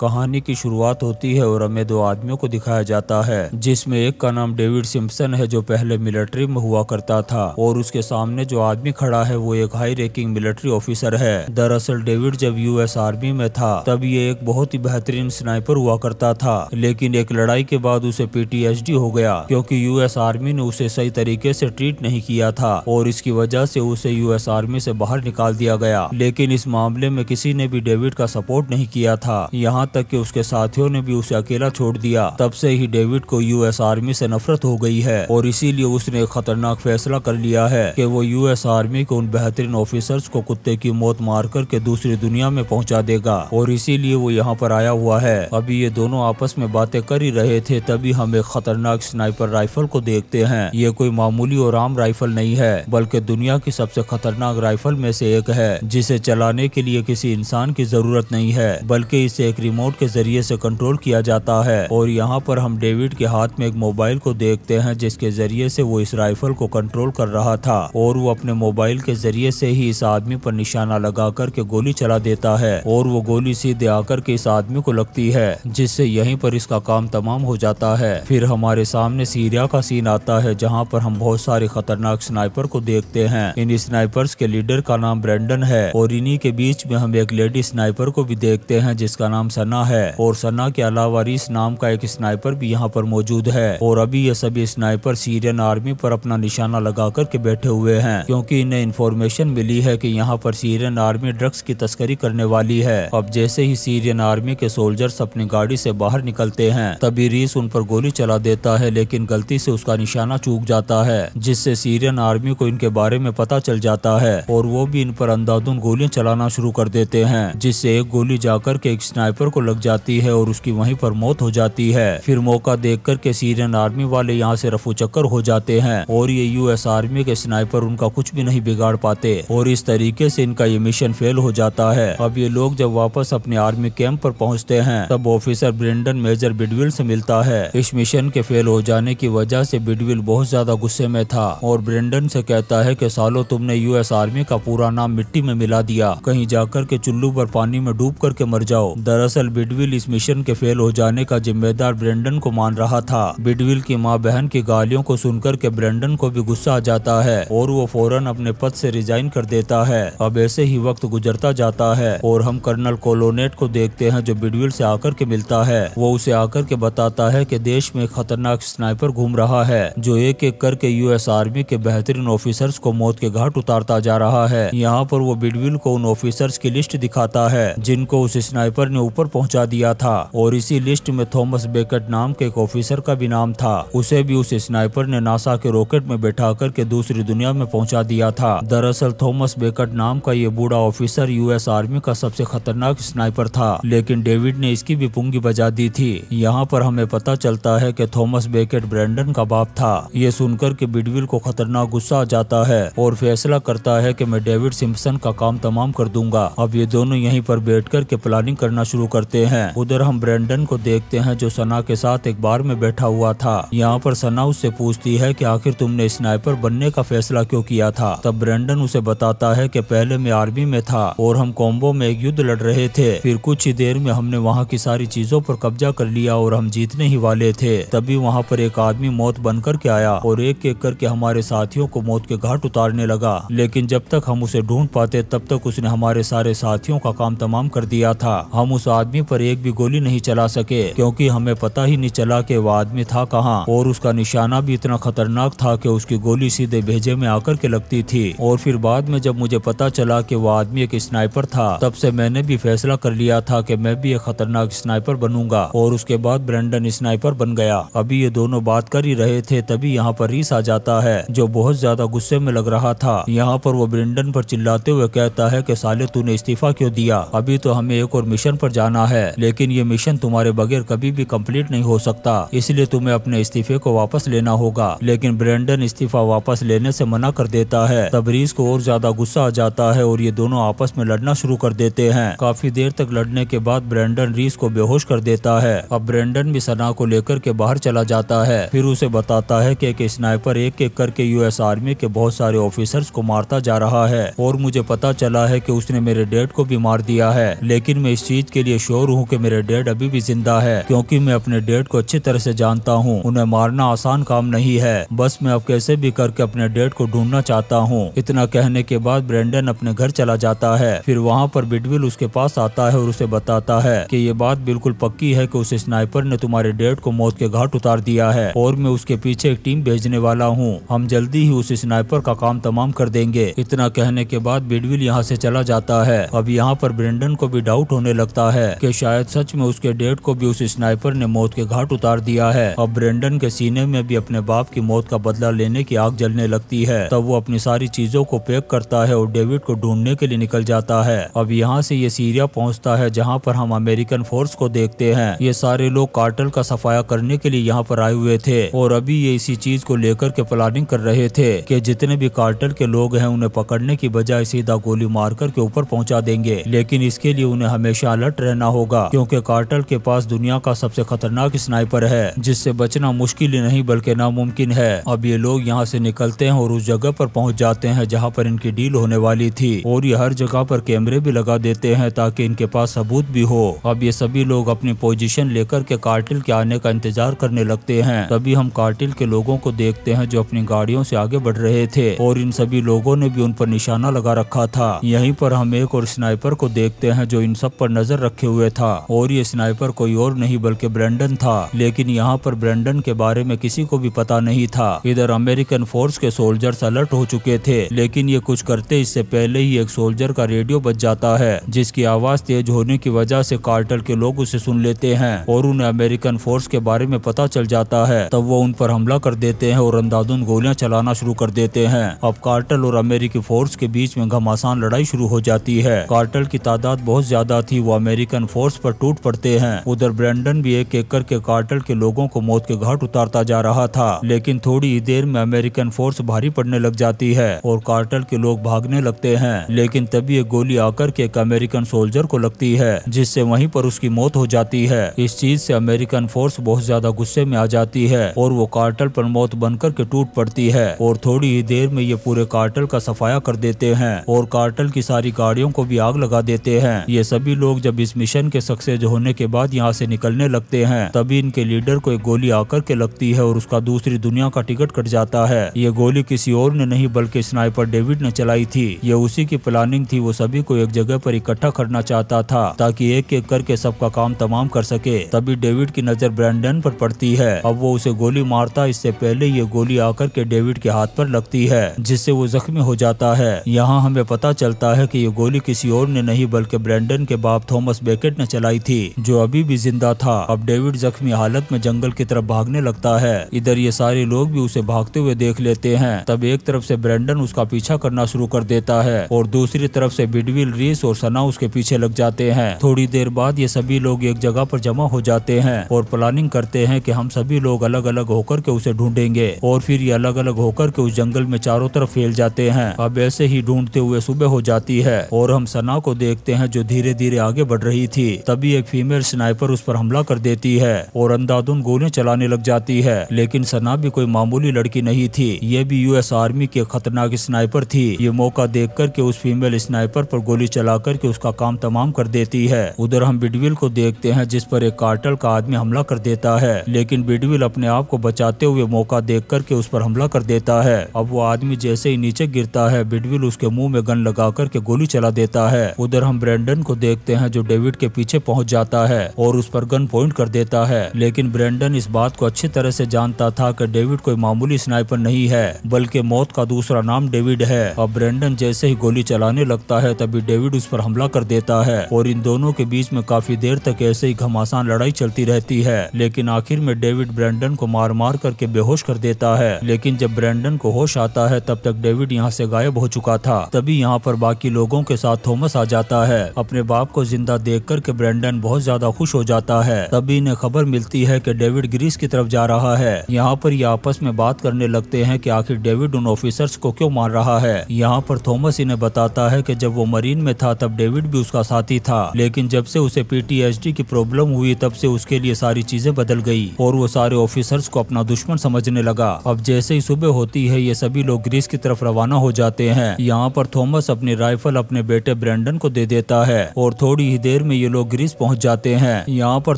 कहानी की शुरुआत होती है और हमें दो आदमियों को दिखाया जाता है जिसमें एक का नाम डेविड सिम्पसन है जो पहले मिलिट्री में हुआ करता था और उसके सामने जो आदमी खड़ा है वो एक हाई रैंकिंग मिलिट्री ऑफिसर है दरअसल डेविड जब यूएस आर्मी में था तब ये एक बहुत ही बेहतरीन स्नाइपर हुआ करता था लेकिन एक लड़ाई के बाद उसे पीटीएसडी हो गया क्योंकि यूएस आर्मी ने उसे सही तरीके से ट्रीट नहीं किया था और इसकी वजह से उसे यूएस आर्मी से बाहर निकाल दिया गया लेकिन इस मामले में किसी ने भी डेविड का सपोर्ट नहीं किया था यहाँ यहाँ तक कि उसके साथियों ने भी उसे अकेला छोड़ दिया तब से ही डेविड को यूएस आर्मी से नफरत हो गई है और इसीलिए उसने खतरनाक फैसला कर लिया है कि वो यूएस आर्मी के उन बेहतरीन ऑफिसर्स को कुत्ते की मौत मार करके दूसरी दुनिया में पहुँचा देगा और इसीलिए वो यहाँ पर आया हुआ है अभी ये दोनों आपस में बातें कर ही रहे थे तभी हम एक खतरनाक स्नाइपर राइफल को देखते हैं ये कोई मामूली और आम राइफल नहीं है बल्कि दुनिया की सबसे खतरनाक राइफल में से एक है जिसे चलाने के लिए किसी इंसान की जरूरत नहीं है बल्कि इसे एक रिमोट के जरिए से कंट्रोल किया जाता है और यहाँ पर हम डेविड के हाथ में एक मोबाइल को देखते हैं जिसके जरिए से वो इस राइफल को कंट्रोल कर रहा था और वो अपने मोबाइल के जरिए से ही इस आदमी पर निशाना लगा करके गोली चला देता है और वो गोली सीधे आकर के इस आदमी को लगती है जिससे यहीं पर इसका काम तमाम हो जाता है फिर हमारे सामने सीरिया का सीन आता है जहाँ पर हम बहुत सारे खतरनाक स्नाइपर को देखते हैं इन स्नाइपर्स के लीडर का नाम ब्रेंडन है और इन्हीं के बीच में हम एक लेडी स्नाइपर को भी देखते हैं जिसका नाम सना है और सना के अलावा रीस नाम का एक स्नाइपर भी यहाँ पर मौजूद है और अभी ये सभी स्नाइपर सीरियन आर्मी पर अपना निशाना लगा करके बैठे हुए हैं क्योंकि इन्हें इन्फॉर्मेशन मिली है कि यहाँ पर सीरियन आर्मी ड्रग्स की तस्करी करने वाली है अब जैसे ही सीरियन आर्मी के सोल्जर्स अपनी गाड़ी से बाहर निकलते हैं तभी रीस उन पर गोली चला देता है लेकिन गलती से उसका निशाना चूक जाता है जिससे सीरियन आर्मी को इनके बारे में पता चल जाता है और वो भी इन पर अंधाधुन गोलियां चलाना शुरू कर देते हैं जिससे एक गोली जाकर के एक स्नाइपर को लग जाती है और उसकी वहीं पर मौत हो जाती है फिर मौका देख कर के सीरियन आर्मी वाले यहाँ से रफू चक्कर हो जाते हैं और ये यूएस आर्मी के स्नाइपर उनका कुछ भी नहीं बिगाड़ पाते और इस तरीके से इनका ये मिशन फेल हो जाता है अब ये लोग जब वापस अपने आर्मी कैंप पर पहुँचते हैं तब ऑफिसर ब्रेंडन मेजर बिडविल से मिलता है इस मिशन के फेल हो जाने की वजह से बिडविल बहुत ज्यादा गुस्से में था और ब्रेंडन से कहता है की सालो तुमने यू आर्मी का पूरा नाम मिट्टी में मिला दिया कहीं जाकर के चुल्लू पर पानी में डूब करके मर जाओ दरअसल दरअसल बिडविल इस मिशन के फेल हो जाने का जिम्मेदार ब्रेंडन को मान रहा था बिडविल की माँ बहन की गालियों को सुनकर के ब्रेंडन को भी गुस्सा आ जाता है और वो फौरन अपने पद से रिजाइन कर देता है अब ऐसे ही वक्त गुजरता जाता है और हम कर्नल कोलोनेट को देखते हैं जो बिडविल से आकर के मिलता है वो उसे आकर के बताता है कि देश में खतरनाक स्नाइपर घूम रहा है जो एक एक करके यूएस आर्मी के बेहतरीन ऑफिसर्स को मौत के घाट उतारता जा रहा है यहाँ पर वो बिडविल को उन ऑफिसर्स की लिस्ट दिखाता है जिनको उस स्नाइपर ने ऊपर पहुंचा दिया था और इसी लिस्ट में थॉमस बेकट नाम के एक ऑफिसर का भी नाम था उसे भी उस स्नाइपर ने नासा के रॉकेट में बैठा करके दूसरी दुनिया में पहुंचा दिया था दरअसल थॉमस बेकट नाम का ये बूढ़ा ऑफिसर यूएस आर्मी का सबसे खतरनाक स्नाइपर था लेकिन डेविड ने इसकी भी पुंगी बजा दी थी यहाँ पर हमें पता चलता है की थॉमस बेकेट ब्रैंडन का बाप था ये सुनकर के बिडविल को खतरनाक गुस्सा आ जाता है और फैसला करता है की मैं डेविड सिम्पसन का काम तमाम कर दूंगा अब ये दोनों यहीं पर बैठ कर के प्लानिंग करना शुरू कर करते हैं उधर हम ब्रेंडन को देखते हैं जो सना के साथ एक बार में बैठा हुआ था यहाँ पर सना उससे पूछती है कि आखिर तुमने स्नाइपर बनने का फैसला क्यों किया था तब ब्रेंडन उसे बताता है कि पहले मैं आर्मी में था और हम कॉम्बो में एक युद्ध लड़ रहे थे फिर कुछ ही देर में हमने वहाँ की सारी चीजों पर कब्जा कर लिया और हम जीतने ही वाले थे तभी वहाँ पर एक आदमी मौत बन के आया और एक एक करके हमारे साथियों को मौत के घाट उतारने लगा लेकिन जब तक हम उसे ढूंढ पाते तब तक उसने हमारे सारे साथियों का काम तमाम कर दिया था हम उस आदमी आदमी पर एक भी गोली नहीं चला सके क्योंकि हमें पता ही नहीं चला कि वह आदमी था कहाँ और उसका निशाना भी इतना खतरनाक था कि उसकी गोली सीधे भेजे में आकर के लगती थी और फिर बाद में जब मुझे पता चला कि वह आदमी एक स्नाइपर था तब से मैंने भी फैसला कर लिया था कि मैं भी एक खतरनाक स्नाइपर बनूंगा और उसके बाद ब्रेंडन स्नाइपर बन गया अभी ये दोनों बात कर ही रहे थे तभी यहाँ पर रीस आ जाता है जो बहुत ज्यादा गुस्से में लग रहा था यहाँ पर वो ब्रेंडन पर चिल्लाते हुए कहता है की साले तू इस्तीफा क्यों दिया अभी तो हमें एक और मिशन पर जाना जाना है लेकिन ये मिशन तुम्हारे बगैर कभी भी कम्प्लीट नहीं हो सकता इसलिए तुम्हें अपने इस्तीफे को वापस लेना होगा लेकिन ब्रेंडन इस्तीफा वापस लेने से मना कर देता है तबरीज को और ज्यादा गुस्सा आ जाता है और ये दोनों आपस में लड़ना शुरू कर देते हैं काफी देर तक लड़ने के बाद ब्रेंडन रीस को बेहोश कर देता है अब ब्रेंडन भी सना को लेकर के बाहर चला जाता है फिर उसे बताता है कि एक स्नाइपर एक एक करके यूएस आर्मी के बहुत सारे ऑफिसर्स को मारता जा रहा है और मुझे पता चला है कि उसने मेरे डेड को भी मार दिया है लेकिन मैं इस चीज के लिए श्योर हूँ कि मेरे डैड अभी भी जिंदा है क्योंकि मैं अपने डैड को अच्छी तरह से जानता हूँ उन्हें मारना आसान काम नहीं है बस मैं अब कैसे भी करके अपने डैड को ढूंढना चाहता हूँ इतना कहने के बाद ब्रेंडन अपने घर चला जाता है फिर वहाँ पर बिडविल उसके पास आता है और उसे बताता है कि ये बात बिल्कुल पक्की है कि उस स्नाइपर ने तुम्हारे डैड को मौत के घाट उतार दिया है और मैं उसके पीछे एक टीम भेजने वाला हूँ हम जल्दी ही उस स्नाइपर का काम तमाम कर देंगे इतना कहने के बाद बिडविल यहाँ से चला जाता है अब यहाँ पर ब्रेंडन को भी डाउट होने लगता है कि शायद सच में उसके डेट को भी उस स्नाइपर ने मौत के घाट उतार दिया है अब ब्रेंडन के सीने में भी अपने बाप की मौत का बदला लेने की आग जलने लगती है तब वो अपनी सारी चीजों को पैक करता है और डेविड को ढूंढने के लिए निकल जाता है अब यहाँ से ये सीरिया पहुँचता है जहाँ पर हम अमेरिकन फोर्स को देखते हैं ये सारे लोग कार्टल का सफाया करने के लिए यहाँ पर आए हुए थे और अभी ये इसी चीज को लेकर के प्लानिंग कर रहे थे कि जितने भी कार्टल के लोग हैं उन्हें पकड़ने की बजाय सीधा गोली मारकर के ऊपर पहुंचा देंगे लेकिन इसके लिए उन्हें हमेशा अलर्ट रहना करना होगा क्योंकि कार्टल के पास दुनिया का सबसे खतरनाक स्नाइपर है जिससे बचना मुश्किल ही नहीं बल्कि नामुमकिन है अब ये लोग यहाँ से निकलते हैं और उस जगह पर पहुँच जाते हैं जहाँ पर इनकी डील होने वाली थी और ये हर जगह पर कैमरे भी लगा देते हैं ताकि इनके पास सबूत भी हो अब ये सभी लोग अपनी पोजिशन लेकर के कार्टिल के आने का इंतजार करने लगते है तभी हम कार्टिल के लोगों को देखते हैं जो अपनी गाड़ियों से आगे बढ़ रहे थे और इन सभी लोगों ने भी उन पर निशाना लगा रखा था यहीं पर हम एक और स्नाइपर को देखते हैं जो इन सब पर नजर रखे हुए था और ये स्नाइपर कोई और नहीं बल्कि ब्रेंडन था लेकिन यहाँ पर ब्रेंडन के बारे में किसी को भी पता नहीं था इधर अमेरिकन फोर्स के सोल्जर्स अलर्ट हो चुके थे लेकिन ये कुछ करते इससे पहले ही एक सोल्जर का रेडियो बच जाता है जिसकी आवाज तेज होने की वजह से कार्टल के लोग उसे सुन लेते हैं और उन्हें अमेरिकन फोर्स के बारे में पता चल जाता है तब वो उन पर हमला कर देते हैं और अंदाजुन गोलियां चलाना शुरू कर देते हैं अब कार्टल और अमेरिकी फोर्स के बीच में घमासान लड़ाई शुरू हो जाती है कार्टल की तादाद बहुत ज्यादा थी वो अमेरिकन फोर्स पर टूट पड़ते हैं उधर ब्रेंडन भी एक एक करके कार्टल के लोगों को मौत के घाट उतारता जा रहा था लेकिन थोड़ी ही देर में अमेरिकन फोर्स भारी पड़ने लग जाती है और कार्टल के लोग भागने लगते हैं लेकिन तभी एक गोली आकर के एक अमेरिकन सोल्जर को लगती है जिससे वहीं पर उसकी मौत हो जाती है इस चीज से अमेरिकन फोर्स बहुत ज्यादा गुस्से में आ जाती है और वो कार्टल पर मौत बनकर के टूट पड़ती है और थोड़ी ही देर में ये पूरे कार्टल का सफाया कर देते हैं और कार्टल की सारी गाड़ियों को भी आग लगा देते हैं ये सभी लोग जब इस मिशन मिशन के सक्सेस होने के बाद यहाँ से निकलने लगते हैं तभी इनके लीडर को एक गोली आकर के लगती है और उसका दूसरी दुनिया का टिकट कट जाता है ये गोली किसी और ने नहीं बल्कि स्नाइपर डेविड ने चलाई थी ये उसी की प्लानिंग थी वो सभी को एक जगह पर इकट्ठा करना चाहता था ताकि एक एक करके सबका काम तमाम कर सके तभी डेविड की नजर ब्रैंडन पर पड़ती है अब वो उसे गोली मारता इससे पहले ये गोली आकर के डेविड के हाथ पर लगती है जिससे वो जख्मी हो जाता है यहाँ हमें पता चलता है की ये गोली किसी और ने नहीं बल्कि ब्रैंडन के बाप थॉमस बेकर रॉकेट ने चलाई थी जो अभी भी जिंदा था अब डेविड जख्मी हालत में जंगल की तरफ भागने लगता है इधर ये सारे लोग भी उसे भागते हुए देख लेते हैं तब एक तरफ से ब्रेंडन उसका पीछा करना शुरू कर देता है और दूसरी तरफ से बिडविल रीस और सना उसके पीछे लग जाते हैं थोड़ी देर बाद ये सभी लोग एक जगह पर जमा हो जाते हैं और प्लानिंग करते हैं कि हम सभी लोग अलग अलग होकर के उसे ढूंढेंगे और फिर ये अलग अलग होकर के उस जंगल में चारों तरफ फैल जाते हैं अब ऐसे ही ढूंढते हुए सुबह हो जाती है और हम सना को देखते हैं जो धीरे धीरे आगे बढ़ रही रही थी तभी एक फीमेल स्नाइपर उस पर हमला कर देती है और अंधाधुन गोलियां चलाने लग जाती है लेकिन सना भी कोई मामूली लड़की नहीं थी ये भी यूएस आर्मी की खतरनाक स्नाइपर थी ये मौका देख कर के उस फीमेल स्नाइपर पर गोली चला करके उसका काम तमाम कर देती है उधर हम बिडविल को देखते हैं जिस पर एक कार्टल का आदमी हमला कर देता है लेकिन बिडविल अपने आप को बचाते हुए मौका देख करके उस पर हमला कर देता है अब वो आदमी जैसे ही नीचे गिरता है बिडविल उसके मुंह में गन लगा करके गोली चला देता है उधर हम ब्रेंडन को देखते हैं जो डेविड टारगेट के पीछे पहुंच जाता है और उस पर गन पॉइंट कर देता है लेकिन ब्रेंडन इस बात को अच्छी तरह से जानता था कि डेविड कोई मामूली स्नाइपर नहीं है बल्कि मौत का दूसरा नाम डेविड है अब ब्रेंडन जैसे ही गोली चलाने लगता है तभी डेविड उस पर हमला कर देता है और इन दोनों के बीच में काफी देर तक ऐसे ही घमासान लड़ाई चलती रहती है लेकिन आखिर में डेविड ब्रेंडन को मार मार करके बेहोश कर देता है लेकिन जब ब्रेंडन को होश आता है तब तक डेविड यहाँ से गायब हो चुका था तभी यहाँ पर बाकी लोगों के साथ थॉमस आ जाता है अपने बाप को जिंदा देख देखकर के ब्रेंडन बहुत ज्यादा खुश हो जाता है तभी इन्हें खबर मिलती है कि डेविड ग्रीस की तरफ जा रहा है यहाँ पर ये आपस में बात करने लगते हैं कि आखिर डेविड उन ऑफिसर्स को क्यों मार रहा है यहाँ पर थॉमस इन्हें बताता है की जब वो मरीन में था तब डेविड भी उसका साथी था लेकिन जब से उसे पीटीएसडी की प्रॉब्लम हुई तब से उसके लिए सारी चीजें बदल गई और वो सारे ऑफिसर्स को अपना दुश्मन समझने लगा अब जैसे ही सुबह होती है ये सभी लोग ग्रीस की तरफ रवाना हो जाते हैं यहाँ पर थॉमस अपनी राइफल अपने बेटे ब्रेंडन को दे देता है और थोड़ी ही देर में में ये लोग ग्रीस पहुंच जाते हैं यहाँ पर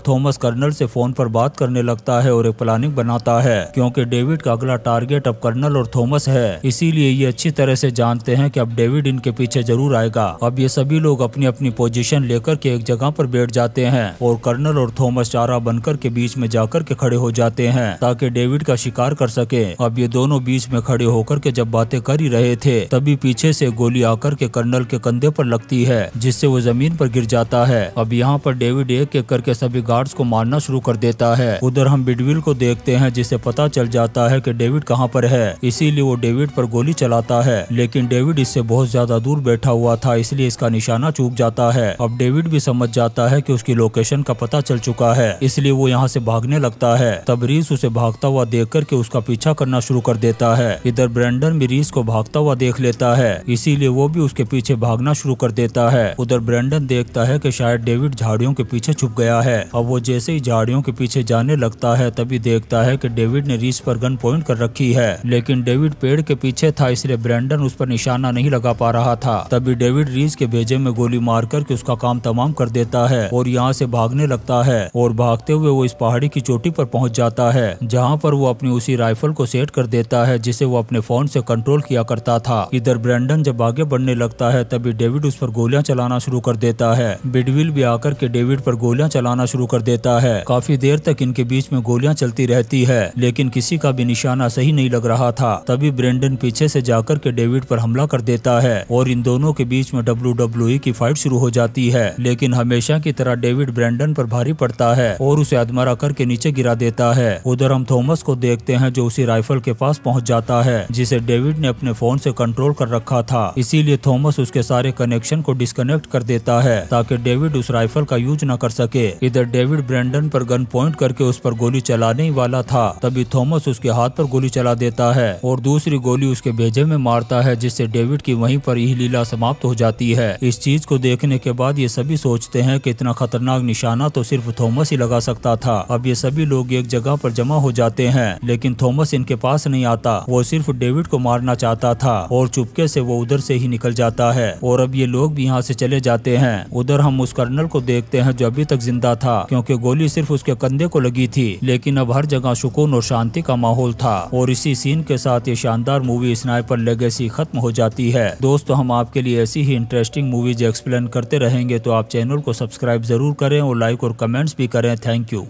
थॉमस कर्नल से फोन पर बात करने लगता है और एक प्लानिंग बनाता है क्योंकि डेविड का अगला टारगेट अब कर्नल और थॉमस है इसीलिए ये अच्छी तरह से जानते हैं कि अब डेविड इनके पीछे जरूर आएगा अब ये सभी लोग अपनी अपनी पोजिशन लेकर के एक जगह पर बैठ जाते हैं और कर्नल और थॉमस चारा बनकर के बीच में जाकर के खड़े हो जाते हैं ताकि डेविड का शिकार कर सके अब ये दोनों बीच में खड़े होकर के जब बातें कर ही रहे थे तभी पीछे से गोली आकर के कर्नल के कंधे पर लगती है जिससे वो जमीन पर गिर जाता है है अब यहाँ पर डेविड एक एक करके सभी गार्ड्स को मारना शुरू कर देता है उधर हम बिडविल को देखते हैं जिसे पता चल जाता है कि डेविड कहाँ पर है इसीलिए वो डेविड पर गोली चलाता है लेकिन डेविड इससे बहुत ज्यादा दूर बैठा हुआ था इसलिए इसका निशाना चूक जाता है अब डेविड भी समझ जाता है की उसकी लोकेशन का पता चल चुका है इसलिए वो यहाँ से भागने लगता है तब रीस उसे भागता हुआ देख कर उसका पीछा करना शुरू कर देता है इधर ब्रेंडन भी रीस को भागता हुआ देख लेता है इसीलिए वो भी उसके पीछे भागना शुरू कर देता है उधर ब्रेंडन देखता है की शायद शायद डेविड झाड़ियों के पीछे छुप गया है अब वो जैसे ही झाड़ियों के पीछे जाने लगता है तभी देखता है कि डेविड ने रीस पर गन पॉइंट कर रखी है लेकिन डेविड पेड़ के पीछे था इसलिए ब्रैंडन उस पर निशाना नहीं लगा पा रहा था तभी डेविड रीस के भेजे में गोली मार करके उसका काम तमाम कर देता है और यहाँ से भागने लगता है और भागते हुए वो इस पहाड़ी की चोटी पर पहुंच जाता है जहाँ पर वो अपनी उसी राइफल को सेट कर देता है जिसे वो अपने फोन से कंट्रोल किया करता था इधर ब्रैंडन जब आगे बढ़ने लगता है तभी डेविड उस पर गोलियां चलाना शुरू कर देता है बिडविल बिल भी आकर के डेविड पर गोलियां चलाना शुरू कर देता है काफी देर तक इनके बीच में गोलियां चलती रहती है लेकिन किसी का भी निशाना सही नहीं लग रहा था तभी ब्रेंडन पीछे से जाकर के डेविड पर हमला कर देता है और इन दोनों के बीच में डब्ल्यू की फाइट शुरू हो जाती है लेकिन हमेशा की तरह डेविड ब्रेंडन पर भारी पड़ता है और उसे अदमरा करके नीचे गिरा देता है उधर हम थॉमस को देखते हैं जो उसी राइफल के पास पहुंच जाता है जिसे डेविड ने अपने फोन से कंट्रोल कर रखा था इसीलिए थॉमस उसके सारे कनेक्शन को डिस्कनेक्ट कर देता है ताकि डेविड डेविड उस राइफल का यूज न कर सके इधर डेविड ब्रेंडन पर गन पॉइंट करके उस पर गोली चलाने ही वाला था तभी थॉमस उसके हाथ पर गोली चला देता है और दूसरी गोली उसके भेजे में मारता है जिससे डेविड की वहीं पर ही लीला समाप्त हो जाती है इस चीज को देखने के बाद ये सभी सोचते हैं कि इतना खतरनाक निशाना तो सिर्फ थॉमस ही लगा सकता था अब ये सभी लोग एक जगह पर जमा हो जाते हैं लेकिन थॉमस इनके पास नहीं आता वो सिर्फ डेविड को मारना चाहता था और चुपके से वो उधर से ही निकल जाता है और अब ये लोग भी यहाँ से चले जाते हैं उधर हम उस कर्नल को देखते हैं जो अभी तक जिंदा था क्योंकि गोली सिर्फ उसके कंधे को लगी थी लेकिन अब हर जगह सुकून और शांति का माहौल था और इसी सीन के साथ ये शानदार मूवी स्नाइपर लेगेसी खत्म हो जाती है दोस्तों हम आपके लिए ऐसी ही इंटरेस्टिंग मूवीज एक्सप्लेन करते रहेंगे तो आप चैनल को सब्सक्राइब जरूर करें और लाइक और कमेंट्स भी करें थैंक यू